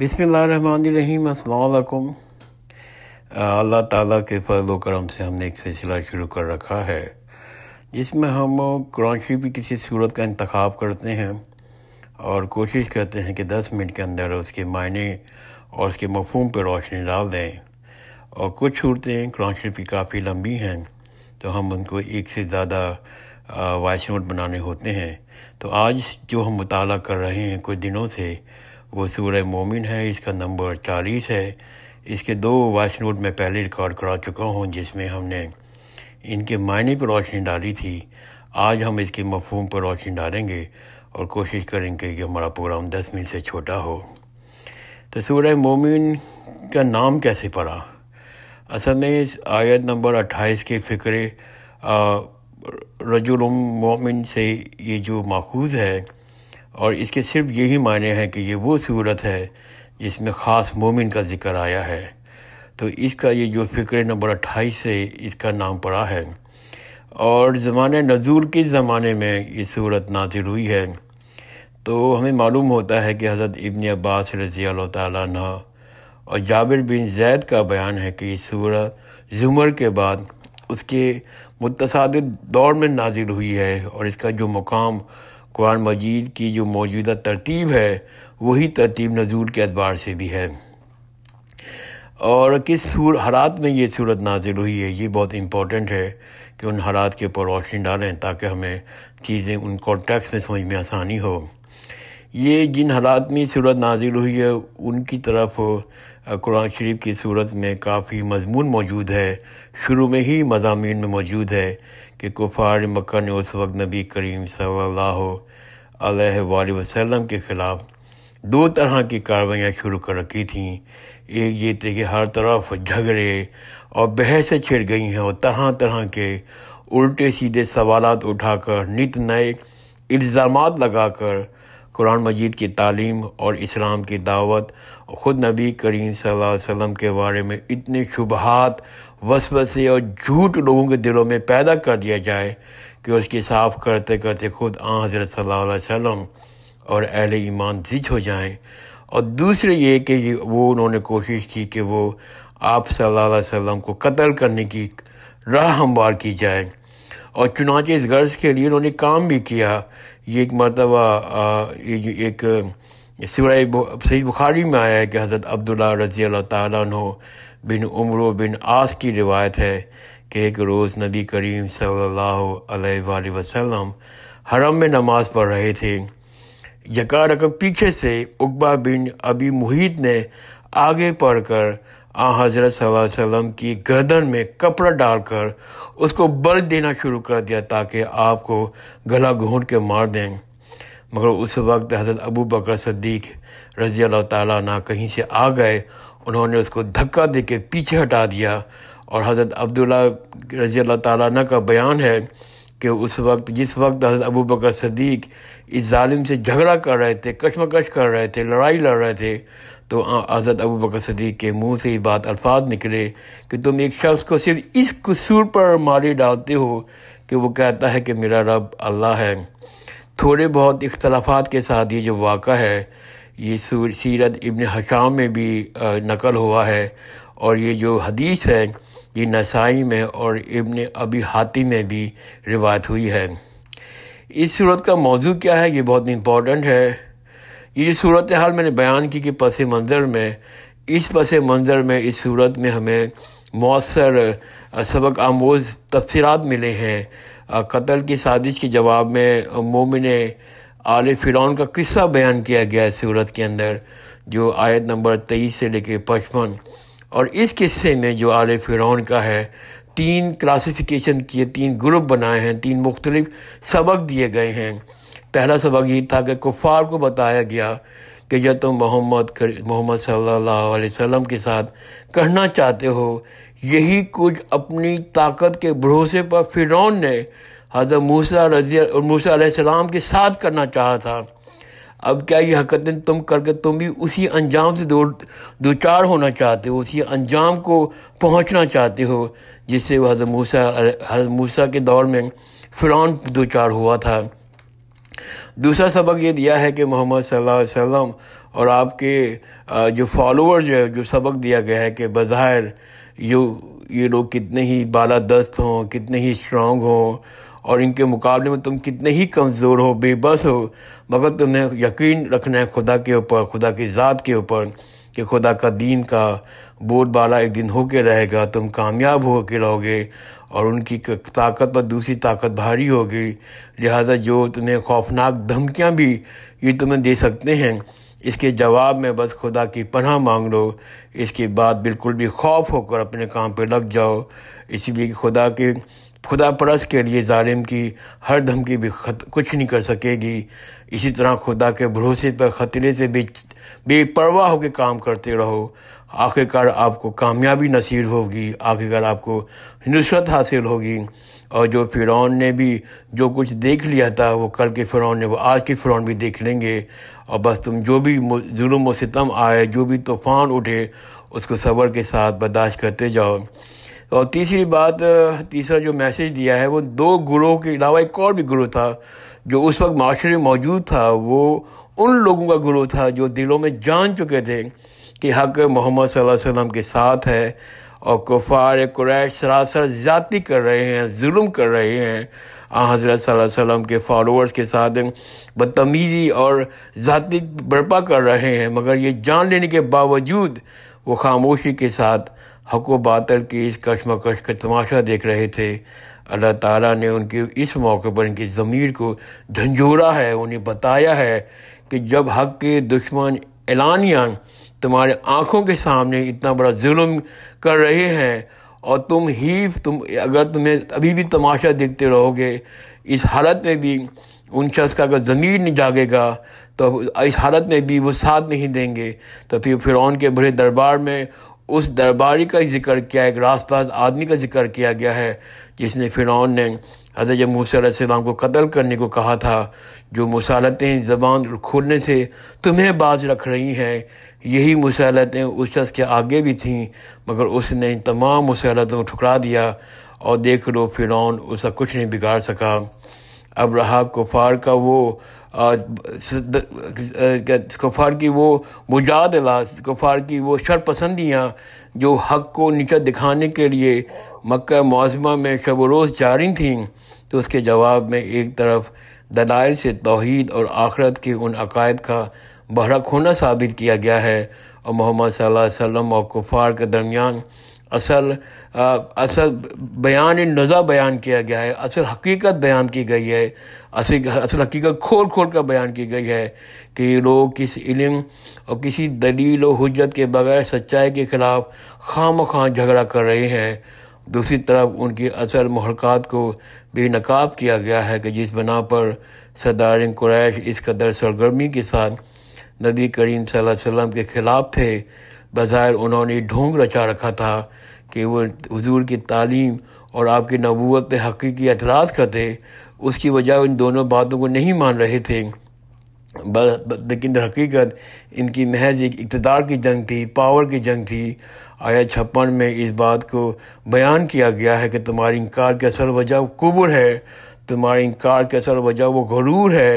बिसमीम अल्लाम अल्लाह ताला के फजल करम से हमने एक सिलसिला शुरू कर रखा है जिसमें हम कुरान भी किसी सूरत का इंतखब करते हैं और कोशिश करते हैं कि दस मिनट के अंदर उसके मायने और उसके मफहम पर रोशनी डाल दें और कुछ सूरतें कुरान भी काफ़ी लंबी हैं तो हम उनको एक से ज़्यादा वाइस नोट बनाने होते हैं तो आज जो हम मुताल कर रहे हैं कुछ दिनों से वो सूर्य मोमिन है इसका नंबर चालीस है इसके दो वॉइस नोट मैं पहले रिकॉर्ड करा चुका हूँ जिसमें हमने इनके मायने पर रोशनी डाली थी आज हम इसके मफहम पर रोशनी डालेंगे और कोशिश करेंगे कि हमारा प्रोग्राम दस मिनट से छोटा हो तो सूर्य मोमिन का नाम कैसे पड़ा असल में इस आयत नंबर अट्ठाईस के फ़िक्र रजुल मोमिन से ये जो माखूज है और इसके सिर्फ यही मायने हैं कि ये वो सूरत है जिसमें ख़ास मोमिन का जिक्र आया है तो इसका ये जो फ़िक्र नंबर अट्ठाईस से इसका नाम पड़ा है और जमाने नजूर के ज़माने में ये सूरत नाजिल हुई है तो हमें मालूम होता है कि हज़रत इबन अब्बास रज़ी तह और जाबिर बिन जैद का बयान है कि ये सूरत जुमर के बाद उसके मुतसाद दौर में नाजिल हुई है और इसका जो मुकाम कुरान मजीद की जो मौजूदा तरतीब है वही तरतीब नजूर के अतबार से भी है और किस सूर हालात में ये सूरत नाजिल हुई है ये बहुत इम्पोर्टेंट है कि उन हालात के ऊपर रोशनी डालें ताकि हमें चीज़ें उन कॉन्टेक्स में समझ में आसानी हो ये जिन हालात में सूरत नाजिल हुई है उनकी तरफ कुरान शरीफ की सूरत में काफ़ी मजमून मौजूद है शुरू में ही मजामी में मौजूद है कि कुफार मक्का ने उस वक्त नबी करीम सल्लल्लाहु अलैहि वसल्लम के ख़िलाफ़ दो तरह की कार्रवाइयाँ शुरू कर रखी थीं एक ये थे कि हर तरफ झगड़े और बहसें छिड़ गई हैं और तरह तरह के उल्टे सीधे सवाल उठाकर नित नए इल्ज़ाम लगाकर कुरान मजीद की तालीम और इस्लाम की दावत ख़ुद नबी करीम सल्लल्लाहु अलैहि वसल्लम के बारे में इतने शुबहत वसवसे और झूठ लोगों के दिलों में पैदा कर दिया जाए कि उसकी साफ करते करते खुद आ हजरत सल्लम और अहल ईमान जिज हो जाएं और दूसरे ये कि वो उन्होंने कोशिश की कि वो आप सल्लल्लाहु अलैहि वसल्लम को कत्ल करने की राह हमवार की जाए और चुनाचे इस गर्ज के लिए उन्होंने काम भी किया ये एक मरतबा एक, एक सिवाय सईद बुखारी में आया है कि हज़रत अब्दुल्ला रजी अल्लाह तु बिन उम्र बिन आस की रिवायत है कि एक रोज़ नबी करीम सल्लल्लाहु वसल्लम हरम में नमाज़ पढ़ रहे थे यका रकम पीछे से उकबा बिन अबी मुहित ने आगे पढ़कर आ हज़रत वसल्लम की गर्दन में कपड़ा डालकर उसको बल देना शुरू कर दिया ताकि आपको गला घूट के मार दें मगर उस वक्त हज़रत अबू बकर सद्दीक रज़ी अल्लाह ना कहीं से आ गए उन्होंने उसको धक्का दे के पीछे हटा दिया और हज़रत अब्दुल्ला रज़ी अल्लाह ताली का बयान है कि उस वक्त जिस वक्त हज़रत अबू बकर सद्दीक इस ालिम से झगड़ा कर रहे थे कशमकश कर रहे थे लड़ाई लड़ रहे थे तो हज़रत अबू बकर सद्दीक के मुंह से ये बात अल्फाज निकले कि तुम एक शख्स को सिर्फ इस कसूर पर मारी डालते हो कि वो कहता है कि मेरा रब अल्लाह है थोड़े बहुत इख्तलाफात के साथ ये जो वाक़ है ये सीरत इबन हशाम में भी नकल हुआ है और ये जो हदीस है ये नसाई में और इबन अबी हाथी में भी रिवायत हुई है इस सूरत का मौजू क्या है ये बहुत इम्पॉर्टेंट है ये सूरत हाल मैंने बयान की कि पस मंज़र में इस पस मंज़र में इस सूरत में हमें मौसर सबक आमोज़ तफसरत मिले हैं कत्ल की साजिश के जवाब में मोमिन आल फिरौन का किस्सा बयान किया गया है सूरत के अंदर जो आयत नंबर तेईस से लेकर पचपन और इस किस्से में जो आल फिरौन का है तीन क्लासिफिकेशन किए तीन ग्रुप बनाए हैं तीन मुख्तलिफ सबक दिए गए हैं पहला सबक ये था कि कुफ़ार को बताया गया कि जब तुम मोहम्मद मोहम्मद सल्लल्लाहु अलैहि वसल्लम के साथ कहना चाहते हो यही कुछ अपनी ताकत के भरोसे पर फिरौन ने हजरत मूसा रजी मूसा सलाम के साथ करना चाहा था अब क्या ये हरकतें तुम करके तुम भी उसी अंजाम से दो दो चार होना चाहते हो उसी अंजाम को पहुंचना चाहते हो जिससे वह हजरत मूसा हजरत मूसा के दौर में फिरौन दो चार हुआ था दूसरा सबक ये दिया है कि मोहम्मद सल्लल्लाहु अलैहि वसल्लम और आपके जो फॉलोअर्स है जो सबक दिया गया है कि बज़ाहिर यो ये लोग कितने ही बाला दस्त हों कितने ही स्ट्रांग हों और इनके मुकाबले में तुम कितने ही कमज़ोर हो बेबस हो मगर तुम्हें यकीन रखना है खुदा के ऊपर खुदा की ज़ात के ऊपर कि खुदा का दीन का बोर्ड बाला एक दिन होके रहेगा तुम कामयाब होके रहोगे और उनकी ताकत पर दूसरी ताकत भारी होगी लिहाजा जो तुम्हें खौफनाक धमकियाँ भी ये तुम्हें दे सकते हैं इसके जवाब में बस खुदा की पनह मांग लो इसके बाद बिल्कुल भी खौफ होकर अपने काम पे लग जाओ इसलिए खुदा के खुदा परस के लिए ालिम की हर धमकी भी खत कुछ नहीं कर सकेगी इसी तरह खुदा के भरोसे पर ख़तरे से भी बेपरवाह होकर काम करते रहो आखिरकार आपको कामयाबी नसीब होगी आखिरकार आपको नुसरत हासिल होगी और जो फ़िरौन ने भी जो कुछ देख लिया था वो कल के फ़िरौन ने वो आज के फ़िरौन भी देख लेंगे और बस तुम जो भी जुलम व सितम आए जो भी तूफ़ान उठे उसको सब्र के साथ बर्दाश्त करते जाओ और तीसरी बात तीसरा जो मैसेज दिया है वो दो गुरोह के अलावा एक और भी गुरु था जो उस वक्त माशरे में मौजूद था वो उन लोगों का गुरु था जो दिलों में जान चुके थे कि हक मोहम्मद वसल्लम के साथ है और कुफार कुरैश सरासर ज़्यादी कर रहे हैं जुल्म कर रहे हैं आ हजरत वसल्लम के फॉलोअर्स के साथ बदतमीज़ी और ज़ाती बर्पा कर रहे हैं मगर ये जान लेने के बावजूद वो खामोशी के साथ हक व बातल की इस कशमकश का तमाशा देख रहे थे अल्लाह ताला ने उनके इस मौके पर इनकी ज़मीर को झंझोरा है उन्हें बताया है कि जब हक के दुश्मन एलानियान तुम्हारे आँखों के सामने इतना बड़ा जुल्म कर रहे हैं और तुम ही तुम अगर तुम्हें अभी भी तमाशा देखते रहोगे इस हालत में भी उन शख्स का अगर ज़मीर नहीं जागेगा तो इस हालत में भी वो साथ नहीं देंगे तो फिर फिरौन के बड़े दरबार में उस दरबारी का जिक्र किया एक रास्ता आदमी का जिक्र किया गया है जिसने फिरौन ने हजरत मूसम को कत्ल करने को कहा था जो मुसालतें ज़बान खोलने से तुम्हें बाज रख रही हैं यही मसलतें उस शख्स के आगे भी थीं मगर उसने तमाम मसलतों को ठुकरा दिया और देख लो फिर उसका कुछ नहीं बिगाड़ सका अब रहा कुफार का वो कुफार की वो मुजादला कुफार की वो शरपसंदियाँ जो हक को नीचा दिखाने के लिए मक्का मौजमा में शब रोज़ जारी थीं तो उसके जवाब में एक तरफ दलाइल से तोहद और आखरत के उन अकायद का बहराखोना साबित किया गया है और मोहम्मद सल्लम और कुफार के दरमियान असल आ, असल बयान नज़ा बयान किया गया है असल हकीकत बयान की गई है असल असल हकीकत खोल खोल कर बयान की गई है कि लोग किस इलम और किसी दलील और हजत के बगैर सच्चाई के ख़िलाफ़ खाम खां झगड़ा कर रहे हैं दूसरी तरफ उनकी असल महरक़ात को बेनकाब किया गया है कि जिस बना पर सदार कुरैश इस कदर सरगर्मी के साथ नबी करीम वसल्लम के ख़िलाफ़ थे बज़ाहिर उन्होंने ढोंग रचा रखा था कि वो हजूर की तालीम और आपकी नबूत पर हकीकी एतराज़ करते उसकी वजह इन दोनों बातों को नहीं मान रहे थे लेकिन हकीकत इनकी महज एक इकतदार की जंग थी पावर की जंग थी आया छप्पन में इस बात को बयान किया गया है कि तुम्हारी इनकार की असल वजह कुबर है तुम्हारे इनकार की असल वजह वो गरूर है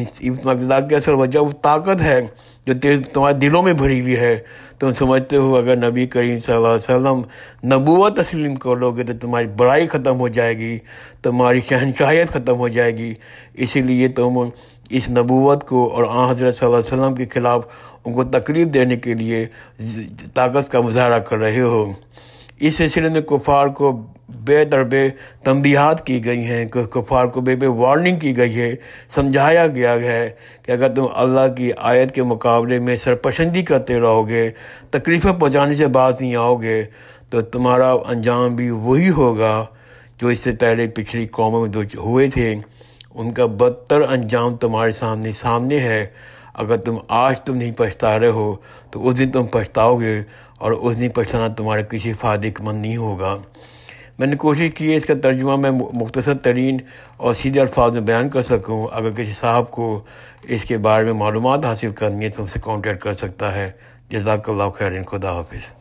इकदार की असल वजह वो ताकत है जो तुम्हारे दिलों में भरी हुई है तुम समझते हो अगर नबी करीम वसल्लम नबूवत तस्लीम कर लोगे तो तुम्हारी बड़ाई ख़त्म हो जाएगी तुम्हारी शहनशाहत ख़त्म हो जाएगी इसीलिए तुम इस नबूत को और आ हजरत वसल्लम के ख़िलाफ़ उनको तकलीफ़ देने के लिए ताकत का मुजाहरा कर रहे हो इस सिलसिले में कुफार को बेदरबे तमबीहात की गई हैं कुफार को बेबे वार्निंग की गई है समझाया गया है कि अगर तुम अल्लाह की आयत के मुकाबले में सरपसंदी करते रहोगे तकलीफ़ें पहुँचाने से बात नहीं आओगे तो तुम्हारा अंजाम भी वही होगा जो इससे पहले पिछली कौमों में जो हुए थे उनका बदतर अंजाम तुम्हारे सामने सामने है अगर तुम आज तुम नहीं पछता रहे हो तो उस दिन तुम पछताओगे और उस दिन पछताना तुम्हारे किसी मंद नहीं होगा मैंने कोशिश की है इसका तर्जुमा मैं मुख्तर तरीन और सीधे अल्फाज में बयान कर सकूँ अगर किसी साहब को इसके बारे में मालूम हासिल करनी है तो उनसे कॉन्टेक्ट कर सकता है जजाकल्ला खैर खुदा हाफिज़